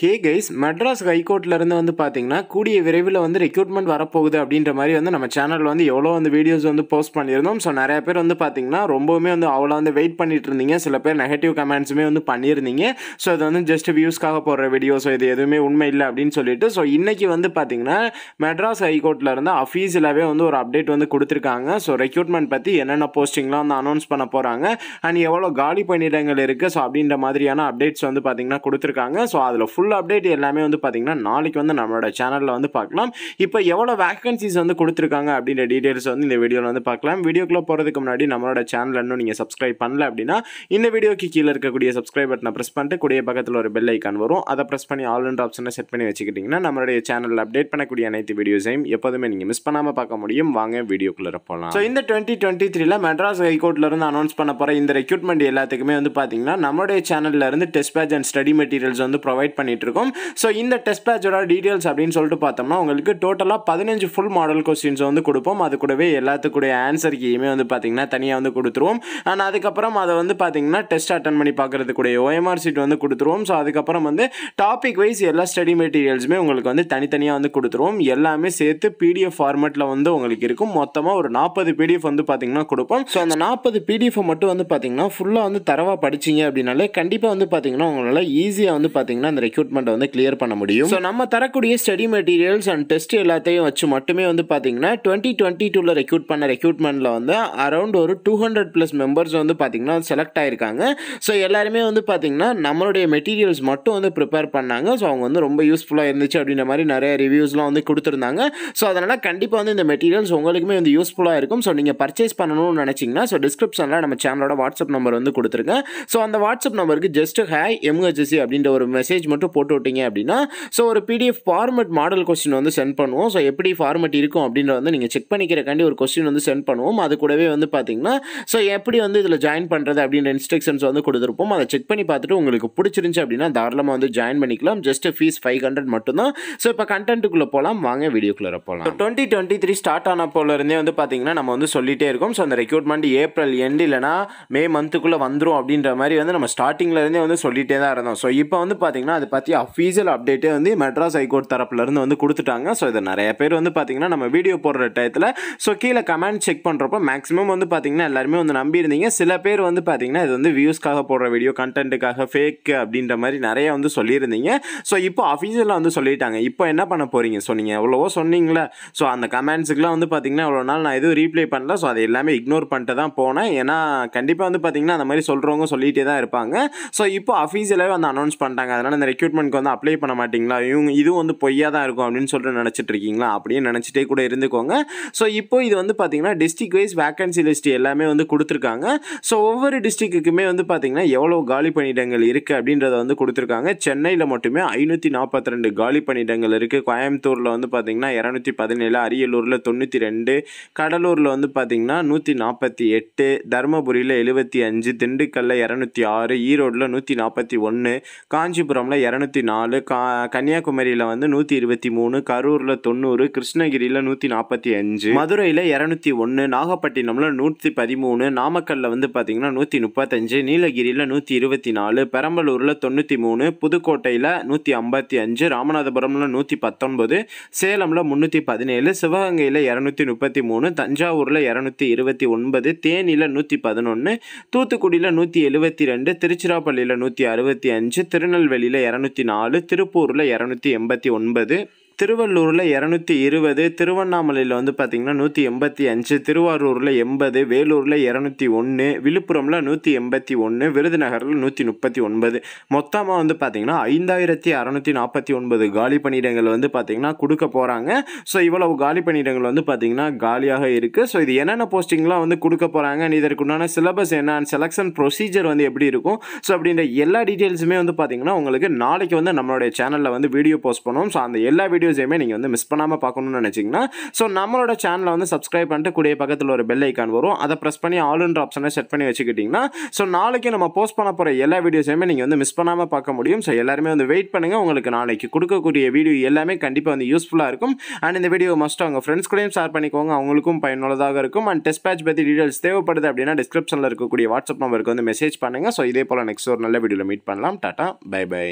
hey guys Madras ஹைகோர்ட்லேருந்து வந்து பார்த்தீங்கன்னா கூடிய விரைவில் வந்து ரெக்யூட்மெண்ட் வரப்போகுது அப்படின்ற மாதிரி வந்து நம்ம சேனலில் வந்து எவ்வளோ வந்து வீடியோஸ் வந்து போஸ்ட் பண்ணியிருந்தோம் ஸோ நிறையா பேர் வந்து பார்த்தீங்கன்னா ரொம்பவுமே வந்து அவ்வளோ வந்து வெயிட் பண்ணிட்டு இருந்தீங்க சில பேர் நெகட்டிவ் கமெண்ட்ஸுமே வந்து பண்ணியிருந்தீங்க ஸோ இது வந்து ஜஸ்ட் வியூஸ்க்காக போடுற வீடியோ ஸோ இது எதுவுமே உண்மை இல்லை அப்படின்னு சொல்லிட்டு ஸோ இன்றைக்கி வந்து பார்த்தீங்கன்னா மெட்ராஸ் ஹைகோர்ட்லேருந்து அஃபீஸிலாகவே வந்து ஒரு அப்டேட் வந்து கொடுத்துருக்காங்க ஸோ ரெக்யூட்மெண்ட் பற்றி என்னென்ன போஸ்டிங்லாம் வந்து அனௌன்ஸ் பண்ண போகிறாங்க அண்ட் எவ்வளோ காலி பணியிடங்கள் இருக்குது ஸோ அப்படின்ற மாதிரியான அப்டேட்ஸ் வந்து பார்த்தீங்கன்னா கொடுத்துருக்காங்க ஸோ அதில் ஃபுல் ஃபுல் அப்டேட் எல்லாமே வந்து பார்த்திங்கன்னா நாளைக்கு வந்து நம்மளோட சேனலில் வந்து பார்க்கலாம் இப்போ எவ்வளோ வேக்கன்சிஸ் வந்து கொடுத்துருக்காங்க அப்படின்ற டீட்டெயில்ஸ் வந்து இந்த வீடியோவில் வந்து பார்க்கலாம் வீடியோக்குள்ளே போகிறதுக்கு முன்னாடி நம்மளோட சேனல் இன்னும் நீங்கள் சப்ஸ்கிரைப் பண்ணல அப்படின்னா இந்த வீடியோக்கு கீழே இருக்கக்கூடிய சப்ஸ்கிரைப் பட்டனை ப்ரெஸ் பண்ணிட்டு கூடிய பக்கத்தில் ஒரு பெல் ஐக்கான் வரும் அதை ப்ரெஸ் பண்ணி ஆல்ரெண்ட் ஆப்ஷனை செட் பண்ணி வச்சுக்கிட்டிங்கன்னா நம்மளுடைய சேனலில் அப்டேட் பண்ணக்கூடிய அனைத்து வீடியோஸையும் எப்போதுமே நீங்கள் மிஸ் பண்ணாமல் பார்க்க முடியும் வாங்க வீடியோக்குள்ளே போகலாம் ஸோ இந்த டுவெண்ட்டி டுவெண்ட்டி த்ரீல மெட்ராஸ் ஹைகோர்ட்லேருந்து அனௌன்ஸ் பண்ண போகிற இந்த ரெக்யூட்மெண்ட் எல்லாத்துக்குமே வந்து பார்த்தீங்கன்னா நம்மளுடைய இருந்து test batch and study materials வந்து ப்ரொவைட் பண்ணி இருக்கும் ஸோ இந்த டெஸ்ட் பேட்சோட டீட்டெயில்ஸ் அப்படின்னு சொல்லிட்டு பார்த்தோம்னா உங்களுக்கு டோட்டலாக பதினஞ்சு ஃபுல் மாடல் கொஸ்டின்ஸ் வந்து கொடுப்போம் அது கூடவே எல்லாத்துக்குடைய ஆன்சர்க்கையுமே வந்து பார்த்தீங்கன்னா தனியாக வந்து கொடுத்துருவோம் ஆனால் அதுக்கப்புறம் அதை வந்து பார்த்தீங்கன்னா டெஸ்ட் அட்டன் பண்ணி பார்க்குறதுக்குடைய ஓஎம்ஆர் சீட் வந்து கொடுத்துருவோம் ஸோ அதுக்கப்புறம் வந்து டாபிக் வைஸ் எல்லா ஸ்டடி மெட்டீரியல்ஸுமே உங்களுக்கு வந்து தனித்தனியாக வந்து கொடுத்துருவோம் எல்லாமே சேர்த்து பிடிஎஃப் ஃபார்மேட்டில் வந்து உங்களுக்கு இருக்கும் மொத்தமாக ஒரு நாற்பது பிடிஎஃப் வந்து பார்த்தீங்கன்னா கொடுப்போம் ஸோ அந்த நாற்பது பிடிஎஃப் மட்டும் வந்து பார்த்தீங்கன்னா ஃபுல்லாக வந்து தரவாக படிச்சிங்க அப்படின்னாலே கண்டிப்பாக வந்து பார்த்தீங்கன்னா உங்களால் ஈஸியாக வந்து பார்த்தீங்கன்னா அந்த ரெக்யூட் ரெக்ரூட்மெண்ட்டை வந்து கிளியர் பண்ண முடியும் ஸோ நம்ம தரக்கூடிய ஸ்டடி மெட்டீரியல்ஸ் அண்ட் டெஸ்ட் எல்லாத்தையும் வச்சு மட்டுமே வந்து பார்த்தீங்கன்னா டுவெண்ட்டி டுவெண்ட்டி டூவில் ரெக்ரூட் பண்ண ரெக்ரூட்மெண்ட்டில் வந்து அரௌண்ட் ஒரு டூ ஹண்ட்ரட் ப்ளஸ் மெம்பர்ஸ் வந்து பார்த்திங்கன்னா செலக்ட் ஆயிருக்காங்க ஸோ எல்லாருமே வந்து பார்த்திங்கன்னா நம்மளுடைய மெட்டீரியல்ஸ் மட்டும் வந்து ப்ரிப்பேர் பண்ணாங்க ஸோ அவங்க வந்து ரொம்ப யூஸ்ஃபுல்லாக இருந்துச்சு அப்படின்ற மாதிரி நிறைய ரிவ்யூஸ்லாம் வந்து கொடுத்துருந்தாங்க ஸோ அதனால் கண்டிப்பாக வந்து இந்த மெட்டீரியல்ஸ் உங்களுக்குமே வந்து யூஸ்ஃபுல்லாக இருக்கும் ஸோ நீங்கள் பர்ச்சேஸ் பண்ணணும்னு நினச்சிங்கன்னா ஸோ டிஸ்கிரிப்ஷனில் நம்ம சேனலோட வாட்ஸ்அப் நம்பர் வந்து கொடுத்துருக்கேன் ஸோ அந்த வாட்ஸ்அப் நம்பருக்கு ஜஸ்ட் ஹாய் எம்ஹெச்சி அப்படின்ற ஒரு மெசேஜ் மட்டும் போட்டு விட்டீங்க அப்படின்னா ஸோ ஒரு பிடிஎஃப் ஃபார்மெட் மாடல் கொஸ்டின் வந்து சென்ட் பண்ணுவோம் ஸோ எப்படி ஃபார்மெட் இருக்கும் அப்படின்றத வந்து நீங்கள் செக் பண்ணிக்கிறக்காண்டி ஒரு கொஸ்டின் வந்து சென்ட் பண்ணுவோம் அது கூடவே வந்து பார்த்தீங்கன்னா ஸோ எப்படி வந்து இதில் ஜாயின் பண்ணுறது அப்படின்ற இன்ஸ்ட்ரக்ஷன்ஸ் வந்து கொடுத்துருப்போம் அதை செக் பண்ணி பார்த்துட்டு உங்களுக்கு பிடிச்சிருந்துச்சி அப்படின்னா தாராளமாக வந்து ஜாயின் பண்ணிக்கலாம் ஜஸ்ட் ஃபீஸ் ஃபைவ் ஹண்ட்ரட் மட்டும்தான் ஸோ இப்போ கண்டென்ட்டுக்குள்ளே போகலாம் வாங்க வீடியோக்குள்ளே போகலாம் டுவெண்ட்டி டுவெண்ட்டி த்ரீ ஸ்டார்ட் ஆனப்போலேருந்தே வந்து பார்த்தீங்கன்னா நம்ம வந்து சொல்லிகிட்டே இருக்கோம் ஸோ அந்த ரெக்யூட்மெண்ட் ஏப்ரல் எண்ட் இல்லைனா மே மந்த்துக்குள்ளே வந்துடும் அப்படின்ற மாதிரி வந்து நம்ம ஸ்டார்டிங்லேருந்தே வந்து சொல்லிகிட்டே தான் இருந்தோம் ஸோ இப்போ வந்து பார்த்தீங்கன்னா அது பத்து எல்லாத்தையும் அஃபீஷியல் அப்டேட்டே வந்து மெட்ராஸ் ஹைகோர்ட் தரப்புலேருந்து வந்து கொடுத்துட்டாங்க ஸோ இதை நிறைய பேர் வந்து பார்த்திங்கன்னா நம்ம வீடியோ போடுற டயத்தில் ஸோ கீழே கமெண்ட் செக் பண்ணுறப்போ மேக்ஸிமம் வந்து பார்த்திங்கன்னா எல்லாருமே வந்து நம்பியிருந்தீங்க சில பேர் வந்து பார்த்தீங்கன்னா இது வந்து வியூஸ்க்காக போடுற வீடியோ கண்டென்ட்டுக்காக ஃபேக்கு அப்படின்ற மாதிரி நிறைய வந்து சொல்லியிருந்தீங்க ஸோ இப்போ அஃபீஷியலாக வந்து சொல்லிட்டாங்க இப்போ என்ன பண்ண போகிறீங்க ஸோ நீங்கள் எவ்வளவோ சொன்னீங்களே ஸோ அந்த கமெண்ட்ஸுக்குலாம் வந்து பார்த்திங்கன்னா இவ்வளோ நாள் நான் எதுவும் ரீப்ளை பண்ணல ஸோ அதை எல்லாமே இக்னோர் பண்ணிட்டு தான் போனேன் ஏன்னா கண்டிப்பாக வந்து பார்த்திங்கன்னா அந்த மாதிரி சொல்கிறவங்க சொல்லிகிட்டே தான் இருப்பாங்க ஸோ இப்போ அஃபீஷியலாகவே வந்து அனௌன்ஸ் பண்ணிட்டாங்க அதனால் இந்த ரெக்யூட்மெண்ட் ஸ்டேட்மெண்ட்க்கு வந்து அப்ளை பண்ண மாட்டிங்களா இவங்க இதுவும் வந்து பொய்யாக தான் இருக்கும் அப்படின்னு சொல்லிட்டு நினச்சிட்டு இருக்கீங்களா அப்படியே நினச்சிட்டே கூட இருந்துக்கோங்க ஸோ இப்போ இது வந்து பார்த்தீங்கன்னா டிஸ்ட்ரிக் வைஸ் வேக்கன்சி லிஸ்ட் எல்லாமே வந்து கொடுத்துருக்காங்க ஸோ ஒவ்வொரு டிஸ்ட்ரிக்ட்டுக்குமே வந்து பார்த்தீங்கன்னா எவ்வளோ காலி பணியிடங்கள் இருக்குது அப்படின்றத வந்து கொடுத்துருக்காங்க சென்னையில் மட்டுமே ஐநூற்றி நாற்பத்தி ரெண்டு காலி பணியிடங்கள் இருக்குது கோயம்புத்தூரில் வந்து பார்த்திங்கன்னா இரநூத்தி பதினேழு அரியலூரில் தொண்ணூற்றி ரெண்டு கடலூரில் வந்து பார்த்திங்கன்னா நூற்றி நாற்பத்தி எட்டு தருமபுரியில் எழுபத்தி அஞ்சு திண்டுக்கல்லில் இரநூத்தி ஆறு ஈரோடில் நூற்றி நாற்பத்தி ஒன்று காஞ்சிபுரமில் இரநூத்தி தொண்ணூற்றி நாலு கா கன்னியாகுமரியில் வந்து நூற்றி இருபத்தி மூணு கரூரில் தொண்ணூறு கிருஷ்ணகிரியில் நூற்றி நாற்பத்தி அஞ்சு மதுரையில் இரநூத்தி ஒன்று நாகப்பட்டினமில் நூற்றி பதிமூணு நாமக்கல்லில் வந்து பார்த்திங்கன்னா நூற்றி முப்பத்தஞ்சு நீலகிரியில் நூற்றி இருபத்தி நாலு பெரம்பலூரில் தொண்ணூற்றி மூணு புதுக்கோட்டையில் நூற்றி ஐம்பத்தி அஞ்சு ராமநாதபுரமில் நூற்றி பத்தொன்பது சேலமில் முந்நூற்றி பதினேழு சிவகங்கையில் இரநூத்தி முப்பத்தி மூணு தஞ்சாவூரில் இரநூத்தி இருபத்தி ஒன்பது தேனியில் நூற்றி பதினொன்று தூத்துக்குடியில் நூற்றி எழுபத்தி ரெண்டு திருச்சிராப்பள்ளியில் நூற்றி அறுபத்தி அஞ்சு திருநெல்வேலியில் இரநூத்தி இரநூத்தி நாலு திருப்பூரில் இரநூத்தி எண்பத்தி ஒன்பது திருவள்ளூரில் இரநூத்தி இருபது திருவண்ணாமலையில் வந்து பார்த்திங்கன்னா நூற்றி எண்பத்தி அஞ்சு திருவாரூரில் எண்பது வேலூரில் இரநூத்தி ஒன்று விழுப்புரமில் நூற்றி எண்பத்தி ஒன்று விருதுநகரில் நூற்றி முப்பத்தி ஒன்பது மொத்தமாக வந்து பார்த்திங்கன்னா ஐந்தாயிரத்தி அறநூற்றி நாற்பத்தி ஒன்பது காலி பணியிடங்கள் வந்து பார்த்திங்கன்னா கொடுக்க போகிறாங்க ஸோ இவ்வளவு காலி பணியிடங்கள் வந்து பார்த்திங்கன்னா காலியாக இருக்குது ஸோ இது என்னென்ன போஸ்டிங்லாம் வந்து கொடுக்க போகிறாங்க இதற்குண்டான சிலபஸ் என்ன செலெக்ஷன் ப்ரொசீஜர் வந்து எப்படி இருக்கும் ஸோ அப்படின்ற எல்லா டீட்டெயில்ஸுமே வந்து பார்த்திங்கன்னா உங்களுக்கு நாளைக்கு வந்து நம்மளுடைய சேனலில் வந்து வீடியோ போஸ்ட் பண்ணுவோம் ஸோ அந்த எல்லா வீடியோ வீடியோஸையுமே நீங்கள் வந்து மிஸ் பண்ணாமல் பார்க்கணும்னு நினச்சிங்கன்னா ஸோ நம்மளோட சேனலை வந்து சப்ஸ்கிரைப் பண்ணிட்டு கூடிய பக்கத்தில் ஒரு பெல் ஐக்கான் வரும் அதை ப்ரெஸ் பண்ணி ஆளுன்ற ஆப்ஷனை செட் பண்ணி வச்சுக்கிட்டிங்கன்னா ஸோ நாளைக்கு நம்ம போஸ்ட் பண்ண போகிற எல்லா வீடியோஸையுமே நீங்கள் வந்து மிஸ் பண்ணாமல் பார்க்க முடியும் ஸோ எல்லாருமே வந்து வெயிட் பண்ணுங்கள் உங்களுக்கு நாளைக்கு கொடுக்கக்கூடிய வீடியோ எல்லாமே கண்டிப்பாக வந்து யூஸ்ஃபுல்லாக இருக்கும் அண்ட் இந்த வீடியோ மஸ்ட் அவங்க ஃப்ரெண்ட்ஸ் கூடயும் ஷேர் பண்ணிக்கோங்க அவங்களுக்கும் பயனுள்ளதாக இருக்கும் அண்ட் டெஸ்ட் பேட்ச் பற்றி டீட்டெயில்ஸ் தேவைப்படுது அப்படின்னா டிஸ்கிரிப்ஷனில் இருக்கக்கூடிய வாட்ஸ்அப் நம்பருக்கு வந்து மெசேஜ் பண்ணுங்கள் ஸோ இதே போல் நெக்ஸ்ட் ஒரு நல்ல வீடியோவில் மீட் பண்ணலாம் டாட்டா பை பை